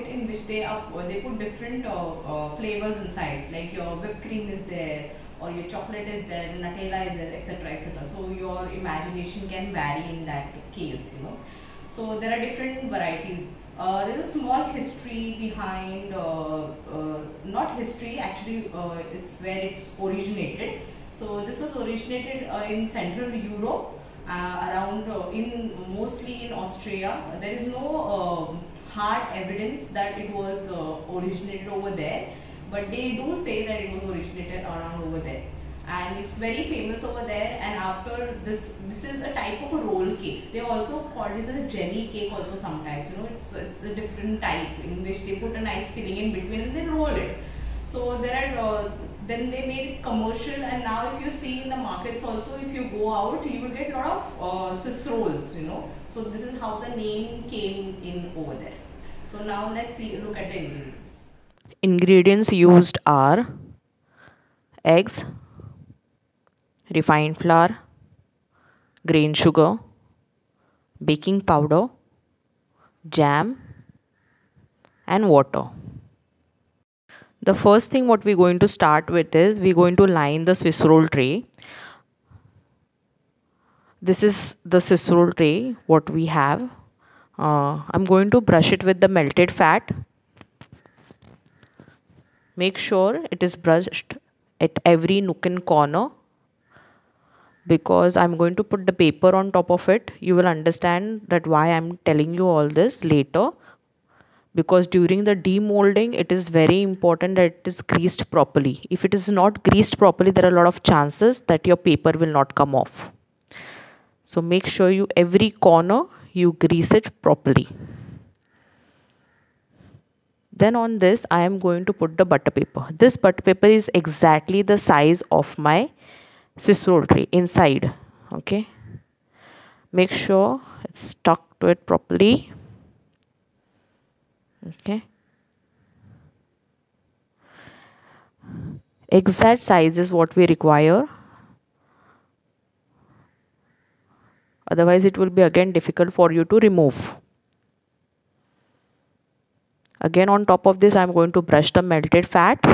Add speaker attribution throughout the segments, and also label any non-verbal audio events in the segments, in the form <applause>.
Speaker 1: in which they are they put different uh, uh, flavors inside. Like your whipped cream is there, or your chocolate is there, Nutella is there, etc. etc. So your imagination can vary in that case, you know. So there are different varieties. Uh, there's a small history behind, uh, uh, not history, actually uh, it's where it's originated. So this was originated in Central Europe, around in mostly in Austria. There is no um, hard evidence that it was uh, originated over there but they do say that it was originated around over there and it's very famous over there and after this this is a type of a roll cake they also call this as a jelly cake also sometimes you know it's, it's a different type in which they put a nice filling in between and then roll it so there are uh, then they made commercial and now if you see in the markets also if you go out you will get a lot of uh, rolls you know so this is how the name came in over there so now let's see look at the ingredients. Ingredients used are eggs, refined flour, grain sugar, baking powder, jam and water. The first thing what we're going to start with is we're going to line the Swiss roll tray. This is the Swiss roll tray what we have uh, I'm going to brush it with the melted fat make sure it is brushed at every nook and corner because I'm going to put the paper on top of it you will understand that why I'm telling you all this later because during the demolding it is very important that it is greased properly if it is not greased properly there are a lot of chances that your paper will not come off so make sure you every corner you grease it properly then on this I am going to put the butter paper this butter paper is exactly the size of my Swiss roll tray inside okay make sure it's stuck to it properly okay exact size is what we require otherwise it will be again difficult for you to remove again on top of this I'm going to brush the melted fat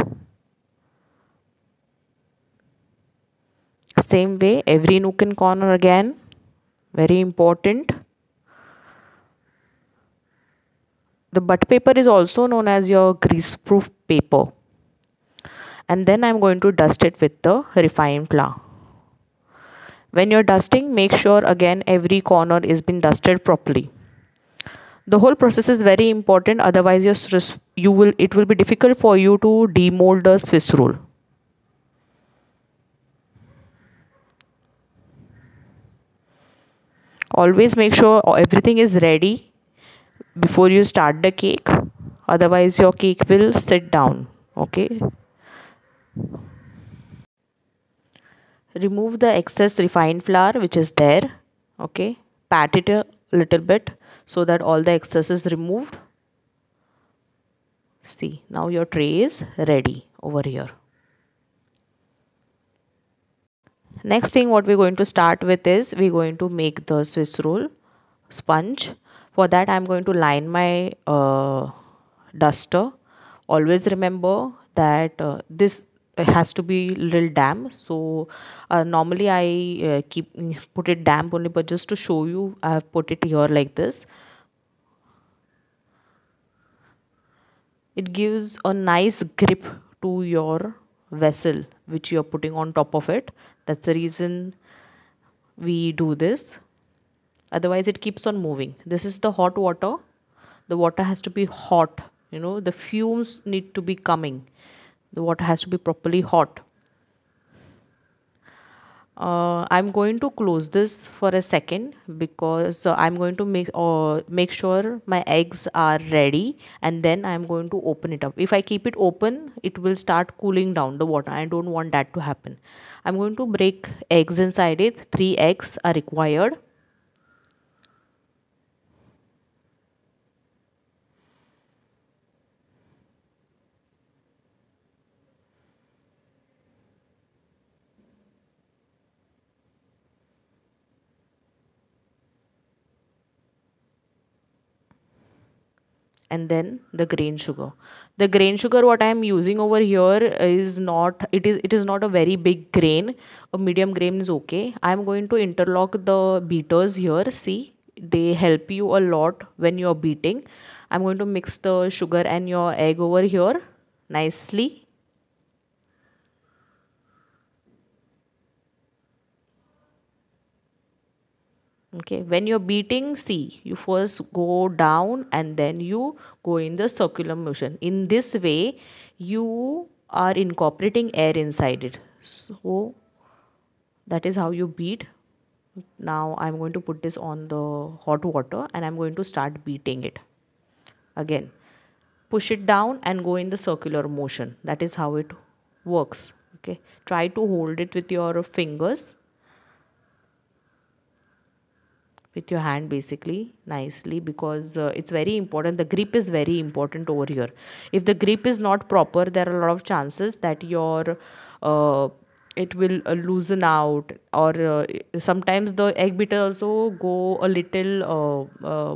Speaker 1: same way every nook and corner again very important the butt paper is also known as your grease proof paper and then I'm going to dust it with the refined flour when you're dusting, make sure again every corner is been dusted properly. The whole process is very important otherwise your you will it will be difficult for you to demold the Swiss roll. Always make sure everything is ready before you start the cake otherwise your cake will sit down okay remove the excess refined flour which is there okay pat it a little bit so that all the excess is removed see now your tray is ready over here next thing what we're going to start with is we're going to make the swiss roll sponge for that i'm going to line my uh, duster always remember that uh, this has to be little damp so uh, normally i uh, keep put it damp only but just to show you i have put it here like this it gives a nice grip to your vessel which you are putting on top of it that's the reason we do this otherwise it keeps on moving this is the hot water the water has to be hot you know the fumes need to be coming the water has to be properly hot uh, I'm going to close this for a second because uh, I'm going to make uh, make sure my eggs are ready and then I'm going to open it up. If I keep it open, it will start cooling down the water. I don't want that to happen. I'm going to break eggs inside it. Three eggs are required. and then the grain sugar the grain sugar what i am using over here is not it is it is not a very big grain a medium grain is okay i am going to interlock the beaters here see they help you a lot when you're beating i'm going to mix the sugar and your egg over here nicely okay when you're beating c you first go down and then you go in the circular motion in this way you are incorporating air inside it so that is how you beat now i'm going to put this on the hot water and i'm going to start beating it again push it down and go in the circular motion that is how it works okay try to hold it with your fingers with your hand basically nicely because uh, it's very important the grip is very important over here if the grip is not proper there are a lot of chances that your uh, it will uh, loosen out or uh, sometimes the egg beater also go a little uh, uh,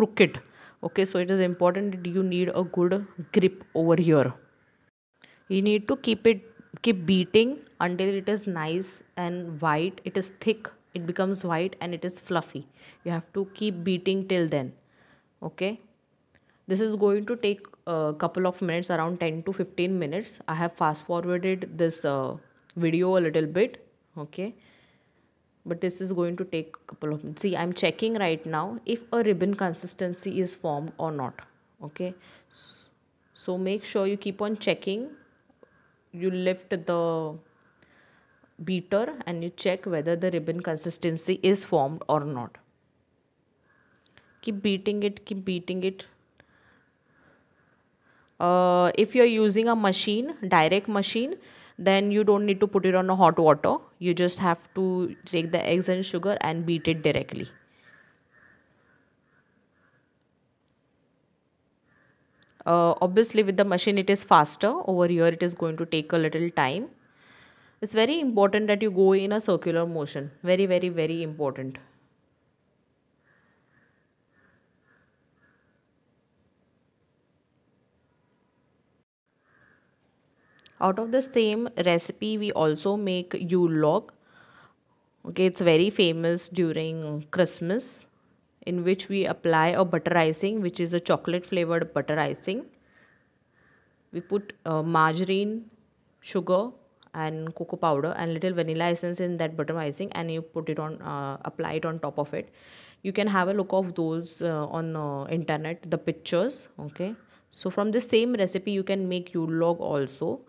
Speaker 1: crooked okay so it is important that you need a good grip over here you need to keep it keep beating until it is nice and white it is thick it becomes white and it is fluffy you have to keep beating till then okay this is going to take a couple of minutes around 10 to 15 minutes i have fast forwarded this uh, video a little bit okay but this is going to take a couple of minutes see i'm checking right now if a ribbon consistency is formed or not okay so make sure you keep on checking you lift the beater and you check whether the ribbon consistency is formed or not keep beating it keep beating it uh, if you're using a machine direct machine then you don't need to put it on a hot water you just have to take the eggs and sugar and beat it directly uh, obviously with the machine it is faster over here it is going to take a little time it's very important that you go in a circular motion very very very important out of the same recipe we also make yule log okay it's very famous during christmas in which we apply a butter icing which is a chocolate flavored butter icing we put uh, margarine sugar and cocoa powder and little vanilla essence in that butter icing and you put it on uh, apply it on top of it you can have a look of those uh, on uh, internet the pictures okay so from the same recipe you can make yule log also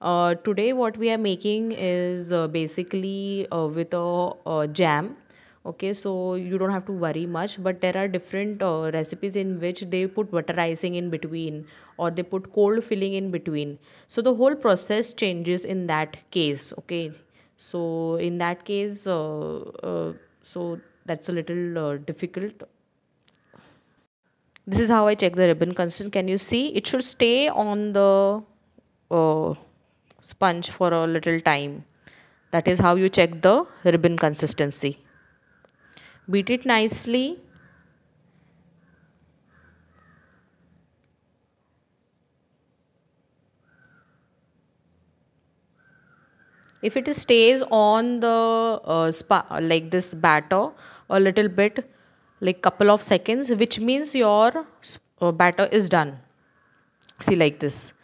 Speaker 1: uh, today what we are making is uh, basically uh, with a jam okay so you don't have to worry much but there are different uh, recipes in which they put butter icing in between or they put cold filling in between so the whole process changes in that case okay so in that case uh, uh, so that's a little uh, difficult this is how i check the ribbon constant can you see it should stay on the uh, sponge for a little time that is how you check the ribbon consistency Beat it nicely. If it stays on the uh, spa, like this batter a little bit like couple of seconds which means your uh, batter is done see like this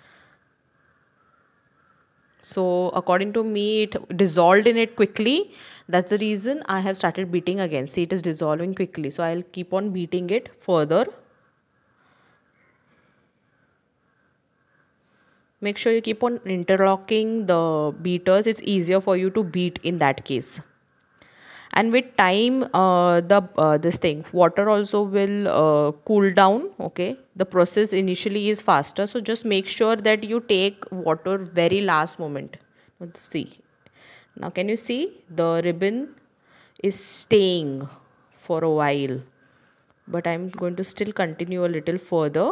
Speaker 1: so, according to me, it dissolved in it quickly. That's the reason I have started beating again. See, it is dissolving quickly. So, I'll keep on beating it further. Make sure you keep on interlocking the beaters. It's easier for you to beat in that case and with time uh, the uh, this thing water also will uh, cool down okay the process initially is faster so just make sure that you take water very last moment let's see now can you see the ribbon is staying for a while but i'm going to still continue a little further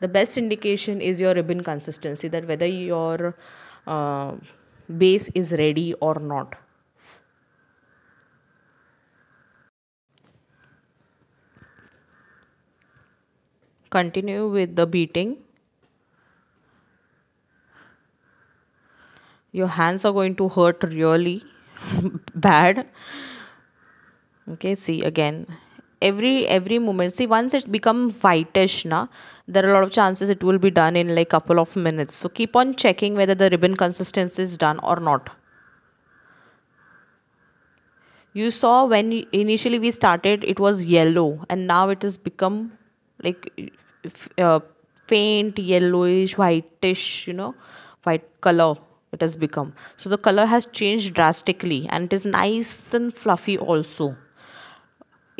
Speaker 1: the best indication is your ribbon consistency that whether your uh, base is ready or not. Continue with the beating. Your hands are going to hurt really <laughs> bad. Okay, see again every every moment see once it's become whitish na there are a lot of chances it will be done in like couple of minutes so keep on checking whether the ribbon consistency is done or not you saw when initially we started it was yellow and now it has become like uh, faint yellowish whitish you know white color it has become so the color has changed drastically and it is nice and fluffy also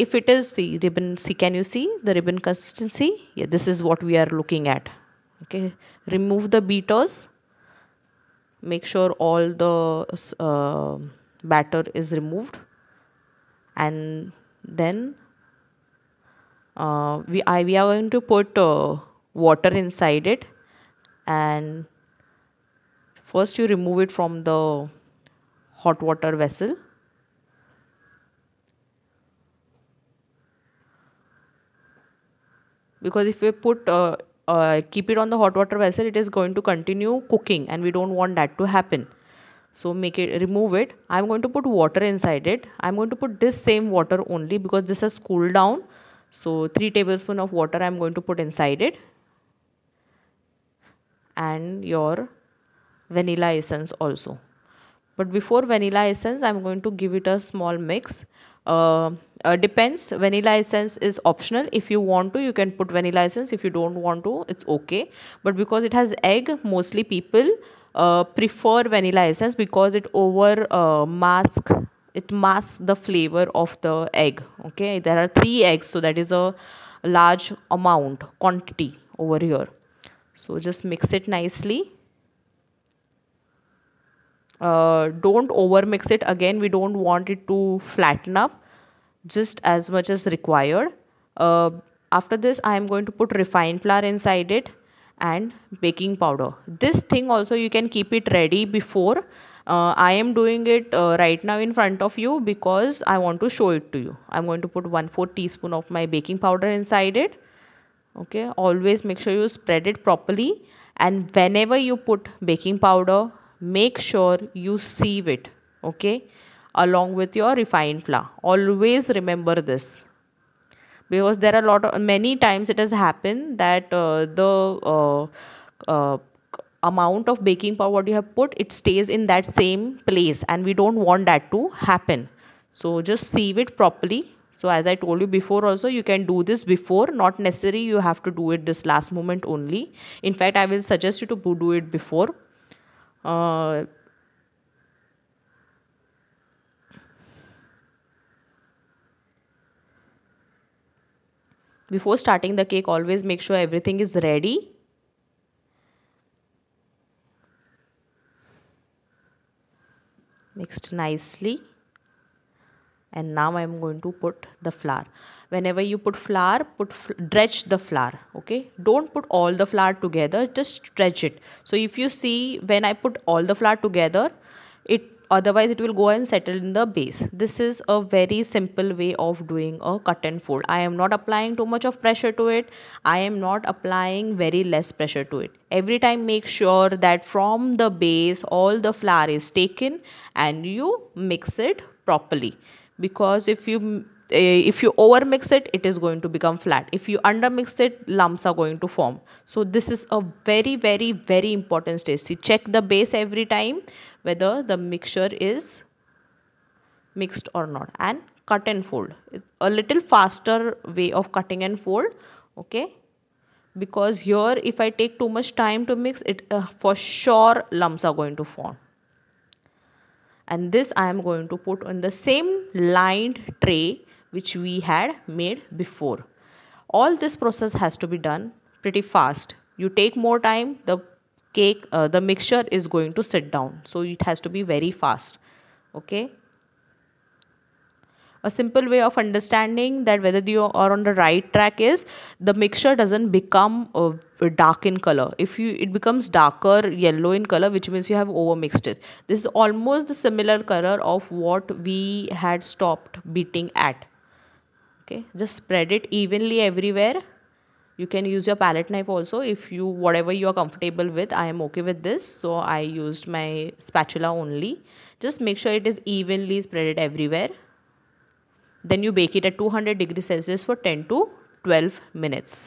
Speaker 1: if it is see ribbon see can you see the ribbon consistency yeah, this is what we are looking at okay remove the beaters make sure all the uh, batter is removed and then uh, we, I, we are going to put uh, water inside it and first you remove it from the hot water vessel because if we put uh, uh, keep it on the hot water vessel it is going to continue cooking and we don't want that to happen so make it remove it i'm going to put water inside it i'm going to put this same water only because this has cooled down so 3 tablespoon of water i'm going to put inside it and your vanilla essence also but before vanilla essence i'm going to give it a small mix uh, uh, depends vanilla essence is optional if you want to you can put vanilla essence if you don't want to it's okay but because it has egg mostly people uh, prefer vanilla essence because it over uh, mask it masks the flavor of the egg okay there are three eggs so that is a large amount quantity over here so just mix it nicely uh, don't over mix it again we don't want it to flatten up just as much as required. Uh, after this, I am going to put refined flour inside it and baking powder. This thing also you can keep it ready before. Uh, I am doing it uh, right now in front of you because I want to show it to you. I'm going to put 1 4 teaspoon of my baking powder inside it. Okay, always make sure you spread it properly. And whenever you put baking powder, make sure you sieve it. Okay along with your refined flour always remember this because there are a lot of many times it has happened that uh, the uh, uh, amount of baking powder what you have put it stays in that same place and we don't want that to happen so just sieve it properly so as i told you before also you can do this before not necessary you have to do it this last moment only in fact i will suggest you to do it before uh, Before starting the cake, always make sure everything is ready. Mixed nicely. And now I am going to put the flour. Whenever you put flour, put fl dredge the flour. Okay, don't put all the flour together. Just dredge it. So if you see when I put all the flour together, it otherwise it will go and settle in the base this is a very simple way of doing a cut and fold i am not applying too much of pressure to it i am not applying very less pressure to it every time make sure that from the base all the flour is taken and you mix it properly because if you Eh, if you over mix it it is going to become flat if you under mix it lumps are going to form so this is a very very very important stage see check the base every time whether the mixture is mixed or not and cut and fold it's a little faster way of cutting and fold okay because here if I take too much time to mix it uh, for sure lumps are going to form and this I am going to put on the same lined tray which we had made before. All this process has to be done pretty fast. You take more time, the cake, uh, the mixture is going to sit down. So it has to be very fast. Okay. A simple way of understanding that whether you are on the right track is the mixture doesn't become uh, dark in color. If you it becomes darker yellow in color, which means you have overmixed it. This is almost the similar color of what we had stopped beating at okay just spread it evenly everywhere you can use your palette knife also if you whatever you are comfortable with i am okay with this so i used my spatula only just make sure it is evenly spread everywhere then you bake it at 200 degrees celsius for 10 to 12 minutes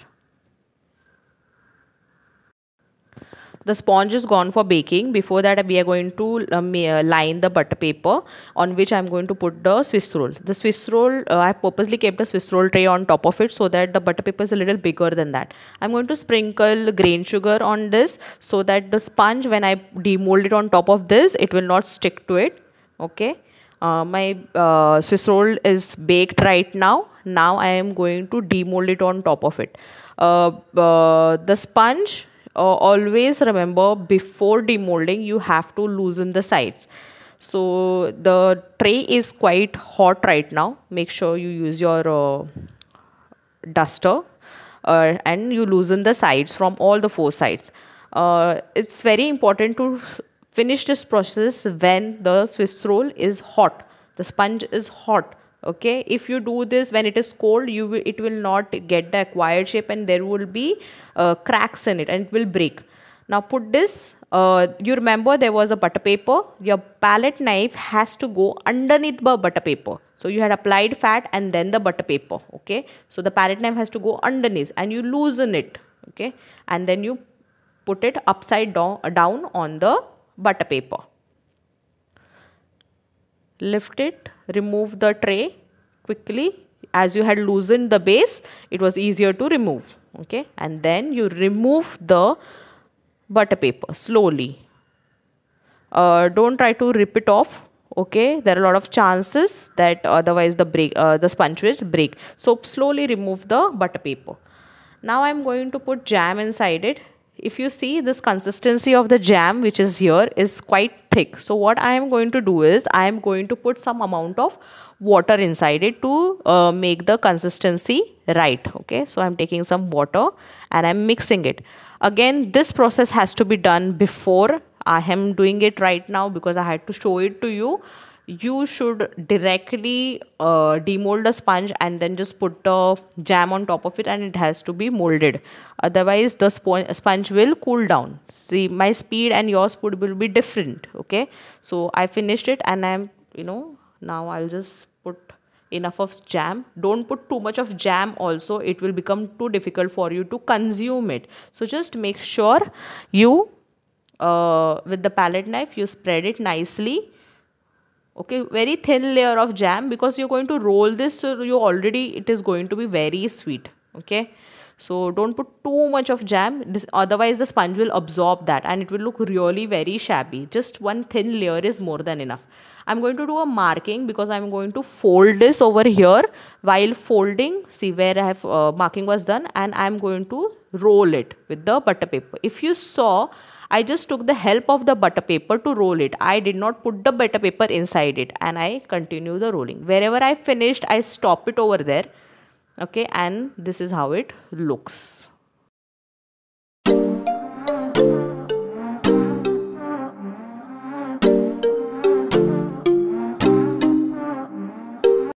Speaker 1: The sponge is gone for baking. Before that, we are going to um, line the butter paper on which I am going to put the Swiss roll. The Swiss roll, uh, I purposely kept a Swiss roll tray on top of it so that the butter paper is a little bigger than that. I'm going to sprinkle grain sugar on this so that the sponge, when I demold it on top of this, it will not stick to it. Okay. Uh, my uh, Swiss roll is baked right now. Now I am going to demold it on top of it. Uh, uh the sponge uh, always remember before demolding you have to loosen the sides so the tray is quite hot right now make sure you use your uh, duster uh, and you loosen the sides from all the four sides uh, it's very important to finish this process when the swiss roll is hot the sponge is hot okay if you do this when it is cold you will, it will not get the acquired shape and there will be uh, cracks in it and it will break now put this uh, you remember there was a butter paper your palette knife has to go underneath the butter paper so you had applied fat and then the butter paper okay so the palette knife has to go underneath and you loosen it okay and then you put it upside down, down on the butter paper lift it remove the tray quickly as you had loosened the base it was easier to remove okay and then you remove the butter paper slowly uh, don't try to rip it off okay there are a lot of chances that otherwise the break uh, the sponge will break so slowly remove the butter paper now i'm going to put jam inside it if you see this consistency of the jam which is here is quite thick so what i am going to do is i am going to put some amount of water inside it to uh, make the consistency right okay so i'm taking some water and i'm mixing it again this process has to be done before i am doing it right now because i had to show it to you you should directly uh, demold a sponge and then just put a jam on top of it and it has to be molded otherwise the sponge will cool down see my speed and your speed will be different okay so i finished it and i'm you know now i'll just put enough of jam don't put too much of jam also it will become too difficult for you to consume it so just make sure you uh, with the palette knife you spread it nicely okay very thin layer of jam because you're going to roll this so you already it is going to be very sweet okay so don't put too much of jam this, otherwise the sponge will absorb that and it will look really very shabby just one thin layer is more than enough i'm going to do a marking because i'm going to fold this over here while folding see where i have uh, marking was done and i'm going to roll it with the butter paper if you saw I just took the help of the butter paper to roll it. I did not put the butter paper inside it and I continue the rolling. Wherever I finished, I stop it over there. Okay, and this is how it looks.